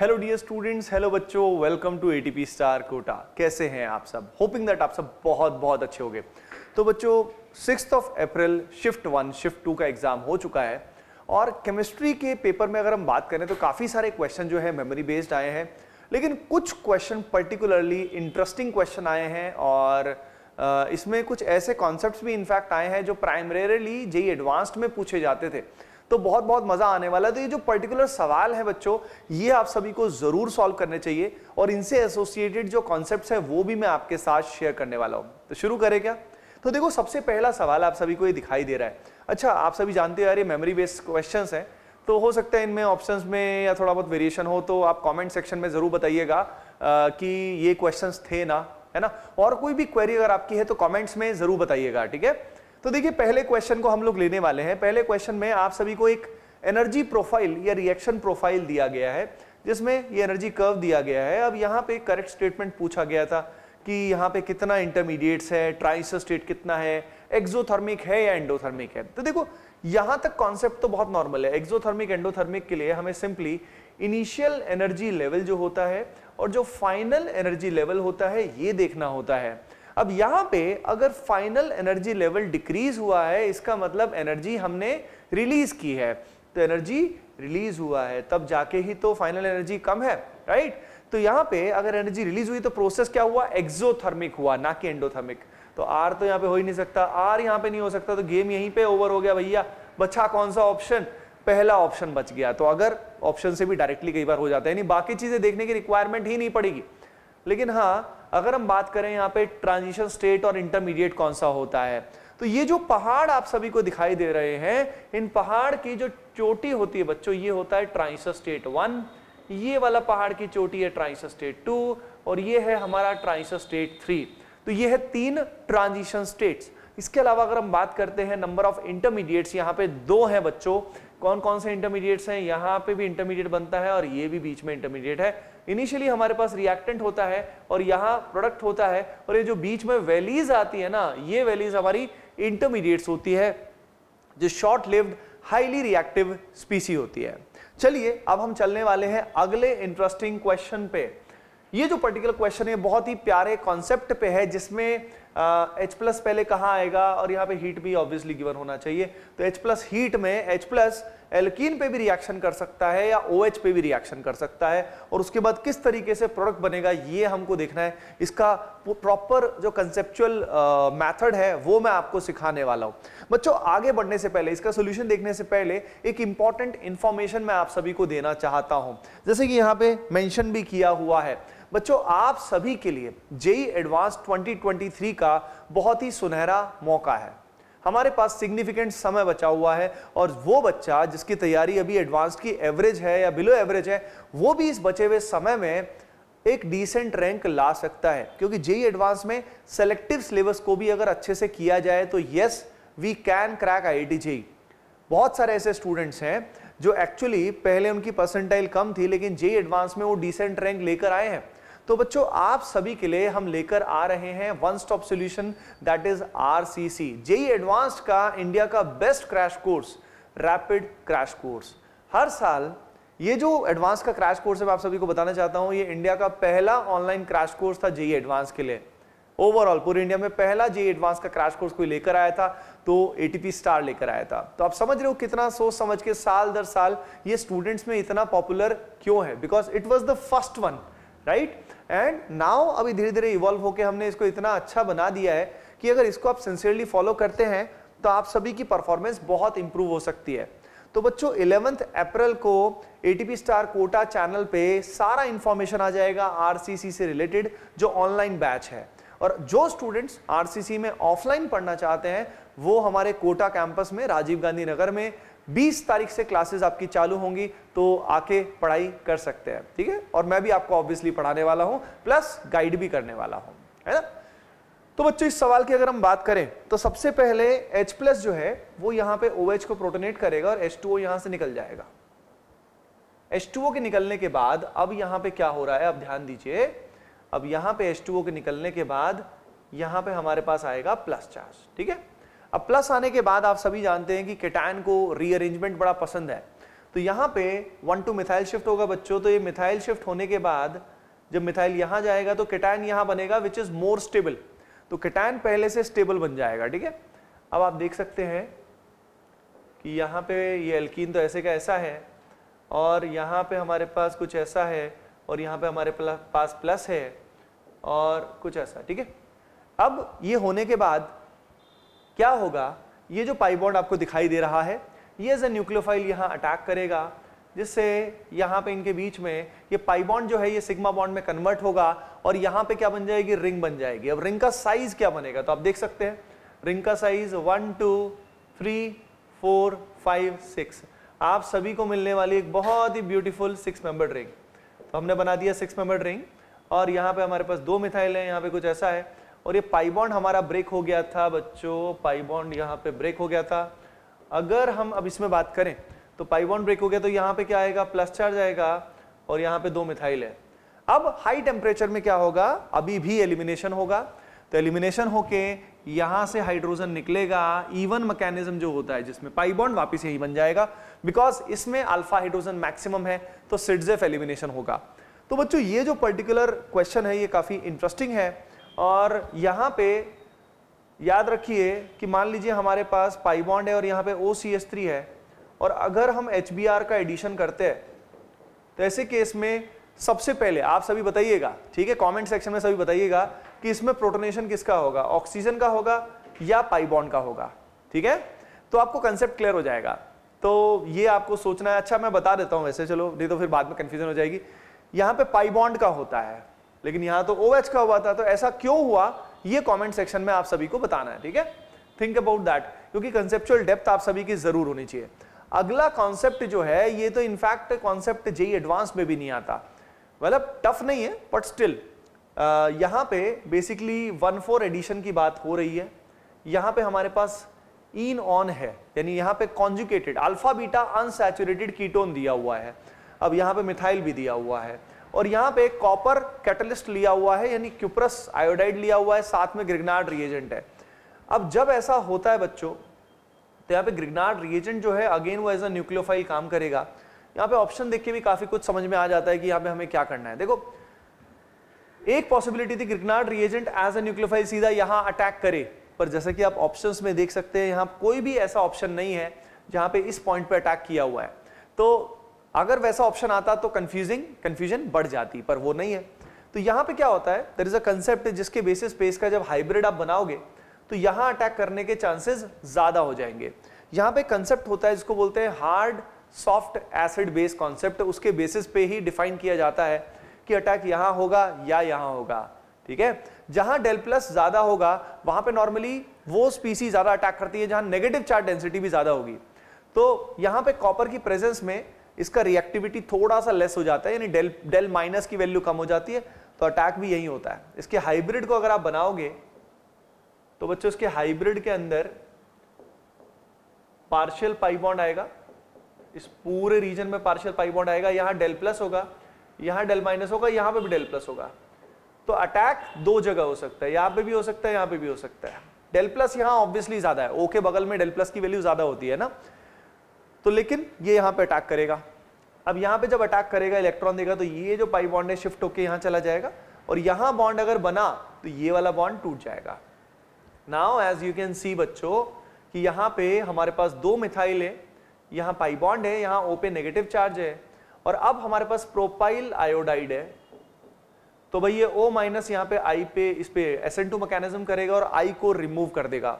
hello dear students hello बच्चों welcome to ATP Star Kota कैसे हैं आप सब होपिंग दैट आप सब बहुत बहुत अच्छे होंगे तो बच्चों six of April shift one shift two का एग्जाम हो चुका है और केमिस्ट्री के पेपर में अगर हम बात करें तो काफ़ी सारे क्वेश्चन जो है मेमोरी बेस्ड आए हैं लेकिन कुछ क्वेश्चन पर्टिकुलरली इंटरेस्टिंग क्वेश्चन आए हैं और इसमें कुछ ऐसे कॉन्सेप्ट भी इनफैक्ट आए हैं जो प्राइमरीली जेई एडवांस्ड में पूछे जाते थे तो बहुत बहुत मज़ा आने वाला है तो ये जो पर्टिकुलर सवाल है बच्चों ये आप सभी को ज़रूर सॉल्व करने चाहिए और इनसे एसोसिएटेड जो कॉन्सेप्ट है वो भी मैं आपके साथ शेयर करने वाला हूँ तो शुरू करें क्या तो देखो सबसे पहला सवाल आप सभी को ये दिखाई दे रहा है अच्छा आप सभी जानते हो ये मेमोरी बेस्ड क्वेश्चन है तो हो सकता है इनमें ऑप्शंस में या थोड़ा बहुत वेरिएशन हो तो आप कमेंट सेक्शन में ज़रूर बताइएगा कि ये क्वेश्चंस थे ना है ना और कोई भी क्वेरी अगर आपकी है तो कमेंट्स में ज़रूर बताइएगा ठीक है तो देखिए पहले क्वेश्चन को हम लोग लेने वाले हैं पहले क्वेश्चन में आप सभी को एक एनर्जी प्रोफाइल या रिएक्शन प्रोफाइल दिया गया है जिसमें ये एनर्जी कर्व दिया गया है अब यहाँ पे करेक्ट स्टेटमेंट पूछा गया था कि यहाँ पे कितना इंटरमीडिएट्स है ट्राइस स्टेट कितना है एक्जोथर्मिक है या एंडोथर्मिक है तो देखो यहाँ तक कॉन्सेप्ट तो बहुत नॉर्मल है एक्जोथर्मिक एंडोथर्मिक के लिए हमें सिंपली इनिशियल एनर्जी लेवल जो होता है और जो फाइनल एनर्जी लेवल होता है ये देखना होता है अब यहां पे अगर फाइनल एनर्जी लेवल डिक्रीज हुआ है इसका मतलब एनर्जी हमने रिलीज की है तो एनर्जी रिलीज हुआ है तब जाके ही तो फाइनल एनर्जी कम है राइट तो यहां पे अगर एनर्जी रिलीज हुई तो प्रोसेस क्या हुआ एक्सोथर्मिक हुआ ना कि एंडोथर्मिक तो आर तो यहां पे हो ही नहीं सकता आर यहां पे नहीं हो सकता तो गेम यहीं पे ओवर हो गया भैया बच्चा कौन सा ऑप्शन पहला ऑप्शन बच गया तो अगर ऑप्शन से भी डायरेक्टली कई बार हो जाता है यानी बाकी चीजें देखने की रिक्वायरमेंट ही नहीं पड़ेगी लेकिन हाँ अगर हम बात करें यहाँ पे ट्रांजिशन स्टेट और इंटरमीडिएट कौन सा होता है तो ये जो पहाड़ आप सभी को दिखाई दे रहे हैं इन पहाड़ की जो चोटी होती है बच्चों ये होता है ट्रांजिशन स्टेट वन ये वाला पहाड़ की चोटी है ट्रांजिशन स्टेट टू और ये है हमारा ट्रांजिशन स्टेट थ्री तो ये है तीन ट्रांजिशन स्टेट्स इसके अलावा अगर हम बात करते हैं नंबर ऑफ इंटरमीडिएट्स यहाँ पे दो हैं बच्चों कौन कौन से इंटरमीडिएट्स हैं यहाँ पे भी इंटरमीडिएट बनता है और ये भी बीच में इंटरमीडिएट है इनिशियली हमारे पास रिएक्टेंट होता है और यहाँ प्रोडक्ट होता है और ये जो बीच में वैलीज आती है ना ये वैलीज हमारी इंटरमीडिएट्स होती है जो short lived highly reactive species होती है चलिए अब हम चलने वाले हैं अगले इंटरेस्टिंग क्वेश्चन पे ये जो पर्टिकुलर क्वेश्चन है बहुत ही प्यारे कॉन्सेप्ट पे है जिसमें एच uh, प्लस पहले कहाँ आएगा और यहाँ पे हीट भी ऑब्वियसली गिवन होना चाहिए तो एच प्लस हीट में एच प्लस एल्किन पे भी रिएक्शन कर सकता है या ओ OH पे भी रिएक्शन कर सकता है और उसके बाद किस तरीके से प्रोडक्ट बनेगा ये हमको देखना है इसका प्रॉपर जो कंसेप्चुअल मेथड है वो मैं आपको सिखाने वाला हूँ बच्चों आगे बढ़ने से पहले इसका सोल्यूशन देखने से पहले एक इंपॉर्टेंट इन्फॉर्मेशन मैं आप सभी को देना चाहता हूँ जैसे कि यहाँ पे मैंशन भी किया हुआ है बच्चों आप सभी के लिए जेई एडवांस 2023 का बहुत ही सुनहरा मौका है हमारे पास सिग्निफिकेंट समय बचा हुआ है और वो बच्चा जिसकी तैयारी अभी एडवांस की एवरेज है या बिलो एवरेज है वो भी इस बचे हुए समय में एक डिसेंट रैंक ला सकता है क्योंकि जेई एडवांस में सेलेक्टिव सिलेबस को भी अगर अच्छे से किया जाए तो yes we can crack I I JEE बहुत सारे ऐसे स्टूडेंट्स हैं जो एक्चुअली पहले उनकी परसेंटाइल कम थी लेकिन जेई एडवांस में वो डिसेंट रैंक लेकर आए हैं तो बच्चों आप सभी के लिए हम लेकर आ रहे हैं one stop solution that is R C C JEE advanced का इंडिया का best crash course rapid crash course हर साल ये जो एडवांस का क्रैश कोर्स है मैं आप सभी को बताना चाहता हूँ ये इंडिया का पहला ऑनलाइन क्रैश कोर्स था जेई एडवांस के लिए ओवरऑल पूरे इंडिया में पहला जे एडवांस का क्रैश कोर्स कोई लेकर आया था तो एटीपी स्टार लेकर आया था तो आप समझ रहे हो कितना सोच समझ के साल दर साल ये स्टूडेंट्स में इतना पॉपुलर क्यों है because it was the first one right and now अभी धीरे धीरे इवॉल्व होकर हमने इसको इतना अच्छा बना दिया है कि अगर इसको आप सिंसियरली फॉलो करते हैं तो आप सभी की परफॉर्मेंस बहुत इंप्रूव हो सकती है तो बच्चों इलेवंथ अप्रैल को एटीपी स्टार कोटा चैनल पे सारा इंफॉर्मेशन आ जाएगा आरसीसी से रिलेटेड जो ऑनलाइन बैच है और जो स्टूडेंट्स आरसीसी में ऑफलाइन पढ़ना चाहते हैं वो हमारे कोटा कैंपस में राजीव गांधी नगर में 20 तारीख से क्लासेस आपकी चालू होंगी तो आके पढ़ाई कर सकते हैं ठीक है और मैं भी आपको ऑब्वियसली पढ़ाने वाला हूं प्लस गाइड भी करने वाला हूं है ना तो बच्चों इस सवाल की अगर हम बात करें तो सबसे पहले H प्लस जो है वो यहाँ पे OH को प्रोटोनेट करेगा और H2O टू से निकल जाएगा H2O के निकलने के बाद अब यहां पे क्या हो रहा है अब ध्यान दीजिए अब यहां पे H2O के निकलने के बाद यहां पे हमारे पास आएगा प्लस चार्ज ठीक है अब प्लस आने के बाद आप सभी जानते हैं कि केटाइन को रीअरेंजमेंट बड़ा पसंद है तो यहाँ पे वन टू मिथाइल शिफ्ट होगा बच्चों तो ये मिथाइल शिफ्ट होने के बाद जब मिथाइल यहाँ जाएगा तो केटाइन यहाँ बनेगा विच इज़ मोर स्टेबल तो केटाइन पहले से स्टेबल बन जाएगा ठीक है अब आप देख सकते हैं कि यहाँ पे ये एल्कीन तो ऐसे का ऐसा है और यहाँ पे हमारे पास कुछ ऐसा है और यहाँ पे हमारे पास प्लस है और कुछ ऐसा ठीक है अब ये होने के बाद क्या होगा ये जो पाई बॉन्ड आपको दिखाई दे रहा है ये एज ए न्यूक्लियोफाइल यहाँ अटैक करेगा जिससे यहाँ पे इनके बीच में ये पाई बॉन्ड जो है ये सिग्मा बॉन्ड में कन्वर्ट होगा और यहाँ पे क्या बन जाएगी रिंग बन जाएगी अब रिंग का साइज क्या बनेगा तो आप देख सकते हैं रिंग का size one two three four five six आप सभी को मिलने वाली एक बहुत ही ब्यूटीफुल सिक्स मेंबर्ड रिंग तो हमने बना दिया सिक्स मेंबर्ड रिंग और यहाँ पे हमारे पास दो मिथाइल हैं यहाँ पे कुछ ऐसा है और ये पाइबॉन्ड हमारा ब्रेक हो गया था बच्चों पाइबॉन्ड यहाँ पे ब्रेक हो गया था अगर हम अब इसमें बात करें तो पाइबॉन्ड ब्रेक हो गया तो यहाँ पे क्या आएगा प्लस चार्ज आएगा और यहाँ पे दो मिथाइल है अब हाई टेम्परेचर में क्या होगा अभी भी एलिमिनेशन होगा तो एलिमिनेशन होके यहां से हाइड्रोजन निकलेगा इवन मैकेनिज्म जो होता है जिसमें पाइबॉन्ड वापिस यही बन जाएगा बिकॉज इसमें अल्फा हाइड्रोजन मैक्सिमम है तो सिडजेफ एलिमिनेशन होगा तो बच्चों ये जो पर्टिकुलर क्वेश्चन है ये काफी इंटरेस्टिंग है और यहाँ पे याद रखिए कि मान लीजिए हमारे पास पाई बॉन्ड है और यहाँ पे ओ सी एस थ्री है और अगर हम एच बी आर का एडिशन करते हैं तो ऐसे केस में सबसे पहले आप सभी बताइएगा ठीक है कमेंट सेक्शन में सभी बताइएगा कि इसमें प्रोटोनेशन किसका होगा ऑक्सीजन का होगा या पाइबॉन्ड का होगा ठीक है तो आपको कंसेप्ट क्लियर हो जाएगा तो ये आपको सोचना है अच्छा मैं बता देता हूँ वैसे चलो नहीं तो फिर बाद में कन्फ्यूजन हो जाएगी यहाँ पे पाइबॉन्ड का होता है लेकिन यहाँ तो ओ का हुआ था तो ऐसा क्यों हुआ ये कमेंट सेक्शन में आप सभी को बताना है ठीक है थिंक अबाउट दैट क्योंकि कंसेप्चुअल डेप्थ आप सभी की जरूर होनी चाहिए अगला कॉन्सेप्ट जो है ये तो इनफैक्ट कॉन्सेप्ट जेई एडवांस में भी नहीं आता मतलब टफ नहीं है बट स्टिल यहाँ पे बेसिकली वन फोर एडिशन की बात हो रही है यहाँ पे हमारे पास इन ऑन है यानी यहाँ पे conjugated alpha beta unsaturated ketone दिया हुआ है अब यहाँ पे मिथाइल भी दिया हुआ है और यहां पे कॉपर कैटलिस्ट लिया हुआ है यानी क्यूप्रस आयोडाइड लिया हुआ है साथ में ग्रिगनार्ड रिएजेंट है अब जब ऐसा होता है बच्चों तो यहाँ पे ग्रिगनार्ड रिएजेंट जो है अगेन वो एज अ न्यूक्लियोफाइल काम करेगा यहाँ पे ऑप्शन देख के भी काफी कुछ समझ में आ जाता है कि यहाँ पे हमें क्या करना है देखो एक पॉसिबिलिटी थी Grignard reagent as a nucleophile सीधा यहां अटैक करे पर जैसे कि आप ऑप्शंस में देख सकते हैं यहां कोई भी ऐसा ऑप्शन नहीं है जहां पे इस पॉइंट पे अटैक किया हुआ है तो अगर वैसा ऑप्शन आता तो कंफ्यूजिंग कंफ्यूजन बढ़ जाती पर वो नहीं है तो यहां पे क्या होता है दर इज अ कंसेप्ट जिसके बेसिस पे इसका जब हाइब्रिड आप बनाओगे तो यहां अटैक करने के चांसेस ज़्यादा हो जाएंगे यहां पे कंसेप्ट होता है जिसको बोलते हैं hard soft acid base concept उसके बेसिस पे ही डिफाइन किया जाता है कि अटैक यहां होगा या यहां होगा ठीक है जहां डेल प्लस ज्यादा होगा वहां पे नॉर्मली वो स्पीसी ज्यादा अटैक करती है जहां नेगेटिव चार्ज डेंसिटी भी ज्यादा होगी तो यहां पे कॉपर की प्रेजेंस में इसका रिएक्टिविटी थोड़ा सा लेस हो जाता है यानी डेल डेल माइनस की वैल्यू कम हो जाती है तो अटैक भी यही होता है इसके हाइब्रिड को अगर आप बनाओगे तो बच्चों इसके हाइब्रिड के अंदर पार्शियल पाइबॉन्ड आएगा इस पूरे रीजन में पार्शियल पाइबॉन्ड आएगा यहां डेल प्लस होगा यहां डेल माइनस होगा यहां पर भी डेल प्लस होगा तो अटैक दो जगह हो सकता है यहां पर भी हो सकता है यहां पर भी हो सकता है डेल प्लस यहां ऑब्वियसली ज्यादा है ओ के बगल में डेल प्लस की वैल्यू ज्यादा होती है ना तो लेकिन ये यहां पे अटैक करेगा अब यहाँ पे जब अटैक करेगा इलेक्ट्रॉन देगा तो ये जो पाई बॉन्ड है शिफ्ट होकर यहाँ चला जाएगा और यहाँ बॉन्ड अगर बना तो ये वाला बॉन्ड टूट जाएगा now as you can see बच्चों कि यहाँ पे हमारे पास दो मिथाइल है यहाँ पाई बॉन्ड है यहाँ ओ पे नेगेटिव चार्ज है और अब हमारे पास प्रोपाइल आयोडाइड है तो भाई ये ओ माइनस यहाँ पे आई पे इस पे एस एन टू मैकेनिज्म करेगा और आई को रिमूव कर देगा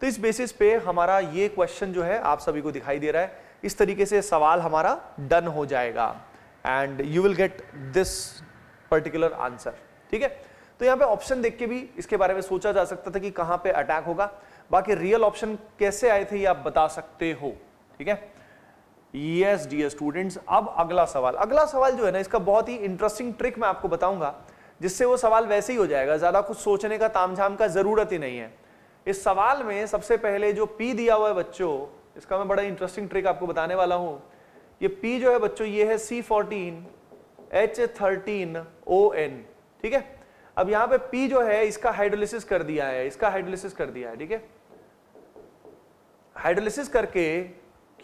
तो इस बेसिस पे हमारा ये क्वेश्चन जो है आप सभी को दिखाई दे रहा है इस तरीके से सवाल हमारा डन हो जाएगा and you will get this particular answer ठीक है तो यहाँ पे ऑप्शन देख के भी इसके बारे में सोचा जा सकता था कि कहां पे अटैक होगा बाकी रियल ऑप्शन कैसे आए थे ये आप बता सकते हो ठीक है यस डी स्टूडेंट्स अब अगला सवाल अगला सवाल जो है ना इसका बहुत ही इंटरेस्टिंग ट्रिक मैं आपको बताऊंगा जिससे वो सवाल वैसे ही हो जाएगा ज़्यादा कुछ सोचने का तामझाम का ज़रूरत ही नहीं है इस सवाल में सबसे पहले जो पी दिया हुआ है बच्चों इसका मैं बड़ा इंटरेस्टिंग ट्रिक आपको बताने वाला हूं ये P जो है बच्चों ये है C fourteen H thirteen O N ठीक है अब यहां पे P जो है इसका हाइड्रोलिसिस कर दिया है इसका हाइड्रोलिसिस कर दिया है ठीक है हाइड्रोलिसिस करके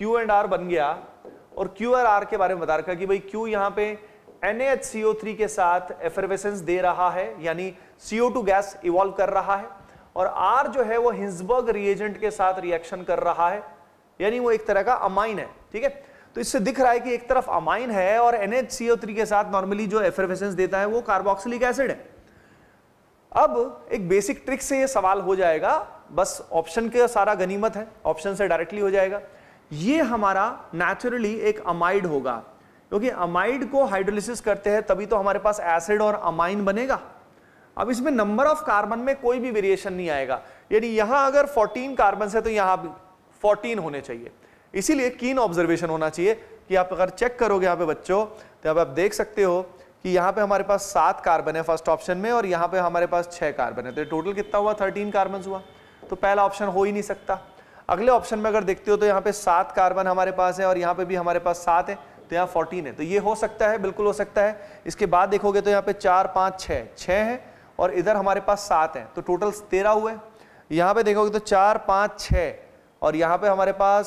Q एंड R बन गया और Q और R के बारे में बता रखा कि भाई Q यहां पे NaHCO3 के साथ एफरवेसेंस दे रहा है यानी CO2 गैस इवॉल्व कर रहा है और R जो है वो हिंसबर्ग रिएजेंट के साथ रिएक्शन कर रहा है यानी वो एक तरह का अमाइन है ठीक है तो इससे दिख रहा है कि एक तरफ अमाइन है और NHCO3 के साथ नॉर्मली जो एफरवेसेंस देता है वो कार्बोक्सिलिक एसिड है अब एक बेसिक ट्रिक से ये सवाल हो जाएगा बस ऑप्शन के सारा गनीमत है ऑप्शन से डायरेक्टली हो जाएगा ये हमारा नेचुरली एक अमाइड होगा क्योंकि अमाइड को हाइड्रोलिसिस करते हैं तभी तो हमारे पास एसिड और अमाइन बनेगा अब इसमें नंबर ऑफ कार्बन में कोई भी वेरिएशन नहीं आएगा यानी यहां अगर 14 कार्बन है तो यहां 14 होने चाहिए इसीलिए कीन ऑब्जर्वेशन होना चाहिए कि आप अगर चेक करोगे यहाँ पे बच्चों तो आप देख सकते हो कि यहाँ पे हमारे पास सात कार्बन है फर्स्ट ऑप्शन में और यहाँ पे हमारे पास छः कार्बन है तो टोटल कितना हुआ थर्टीन कार्बन हुआ तो पहला ऑप्शन हो ही नहीं सकता अगले ऑप्शन में अगर देखते हो तो यहाँ पे सात कार्बन हमारे पास है और यहाँ पे भी हमारे पास सात है तो यहाँ फोर्टीन है तो ये हो सकता है बिल्कुल हो सकता है इसके बाद देखोगे तो यहाँ पे चार पाँच छः छः हैं और इधर हमारे पास सात हैं तो टोटल तेरह हुए यहाँ पे देखोगे तो चार पाँच छः और यहां पे हमारे पास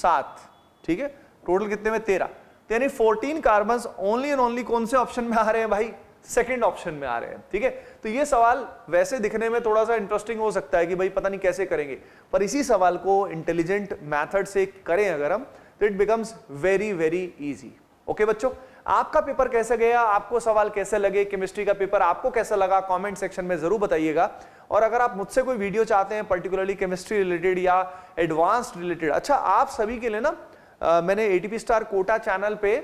सात ठीक है टोटल कितने में तेरह तो यानी fourteen carbon only and only कौन से ऑप्शन में आ रहे हैं भाई सेकेंड ऑप्शन में आ रहे हैं ठीक है तो ये सवाल वैसे दिखने में थोड़ा सा इंटरेस्टिंग हो सकता है कि भाई पता नहीं कैसे करेंगे पर इसी सवाल को इंटेलिजेंट मैथड से करें अगर हम तो it becomes very very easy okay बच्चों आपका पेपर कैसे गया आपको सवाल कैसे लगे केमिस्ट्री का पेपर आपको कैसे लगा कमेंट सेक्शन में ज़रूर बताइएगा और अगर आप मुझसे कोई वीडियो चाहते हैं पर्टिकुलरली केमिस्ट्री रिलेटेड या एडवांस रिलेटेड अच्छा आप सभी के लिए ना मैंने ए स्टार कोटा चैनल पे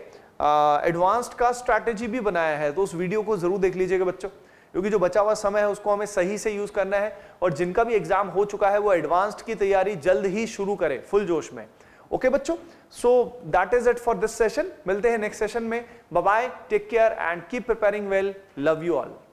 एडवांस्ड का स्ट्रैटेजी भी बनाया है तो उस वीडियो को ज़रूर देख लीजिएगा बच्चों क्योंकि जो बचा हुआ समय है उसको हमें सही से यूज़ करना है और जिनका भी एग्जाम हो चुका है वो एडवांस्ड की तैयारी जल्द ही शुरू करें फुल जोश में ओके बच्चों so that is it for this session मिलते हैं नेक्स्ट सेशन में bye take care and keep preparing well love you all